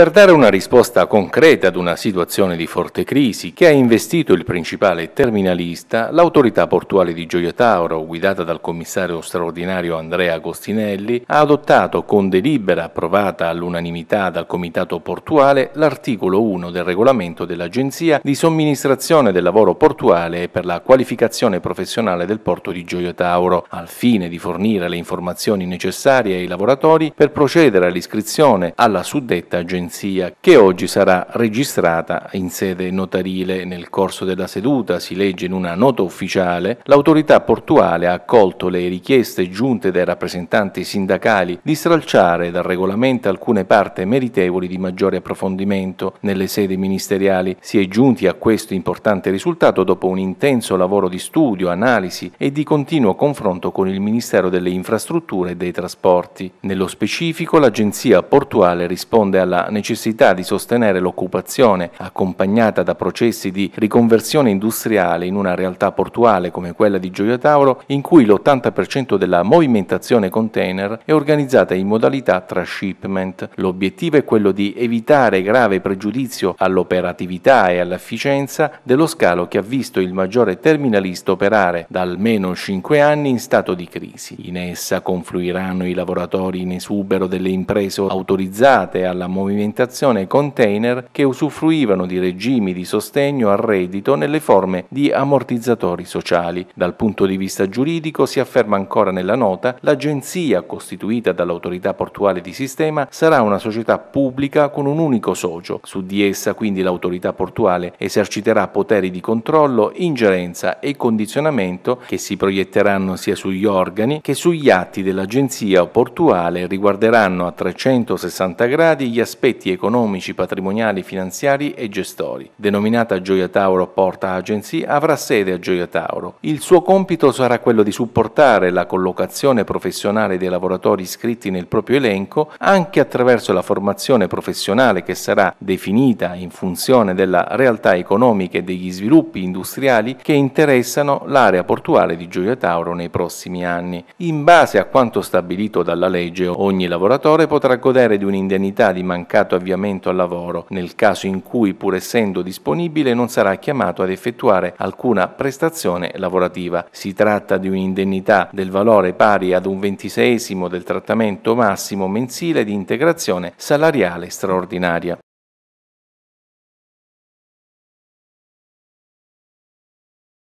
Per dare una risposta concreta ad una situazione di forte crisi che ha investito il principale terminalista, l'autorità portuale di Gioia Tauro, guidata dal commissario straordinario Andrea Agostinelli, ha adottato con delibera approvata all'unanimità dal comitato portuale l'articolo 1 del regolamento dell'Agenzia di somministrazione del lavoro portuale e per la qualificazione professionale del porto di Gioia Tauro, al fine di fornire le informazioni necessarie ai lavoratori per procedere all'iscrizione alla suddetta agenzia agenzia che oggi sarà registrata in sede notarile. Nel corso della seduta, si legge in una nota ufficiale, l'autorità portuale ha accolto le richieste giunte dai rappresentanti sindacali di stralciare dal regolamento alcune parti meritevoli di maggiore approfondimento nelle sedi ministeriali. Si è giunti a questo importante risultato dopo un intenso lavoro di studio, analisi e di continuo confronto con il Ministero delle Infrastrutture e dei Trasporti. Nello specifico l'Agenzia portuale risponde alla necessità necessità di sostenere l'occupazione accompagnata da processi di riconversione industriale in una realtà portuale come quella di Gioia Tauro, in cui l'80% della movimentazione container è organizzata in modalità trashipment. L'obiettivo è quello di evitare grave pregiudizio all'operatività e all'efficienza dello scalo che ha visto il maggiore terminalista operare da almeno 5 anni in stato di crisi. In essa confluiranno i lavoratori in esubero delle imprese autorizzate alla movimentazione alimentazione container che usufruivano di regimi di sostegno al reddito nelle forme di ammortizzatori sociali. Dal punto di vista giuridico si afferma ancora nella nota l'agenzia costituita dall'autorità portuale di sistema sarà una società pubblica con un unico socio. Su di essa quindi l'autorità portuale eserciterà poteri di controllo, ingerenza e condizionamento che si proietteranno sia sugli organi che sugli atti dell'agenzia portuale riguarderanno a 360 gradi gli aspetti aspetti economici, patrimoniali, finanziari e gestori. Denominata Gioia Tauro Porta Agency, avrà sede a Gioia Tauro. Il suo compito sarà quello di supportare la collocazione professionale dei lavoratori iscritti nel proprio elenco anche attraverso la formazione professionale che sarà definita in funzione della realtà economica e degli sviluppi industriali che interessano l'area portuale di Gioia Tauro nei prossimi anni. In base a quanto stabilito dalla legge, ogni lavoratore potrà godere di un'indennità di mancanza mancato avviamento al lavoro, nel caso in cui pur essendo disponibile non sarà chiamato ad effettuare alcuna prestazione lavorativa. Si tratta di un'indennità del valore pari ad un ventiseiesimo del trattamento massimo mensile di integrazione salariale straordinaria.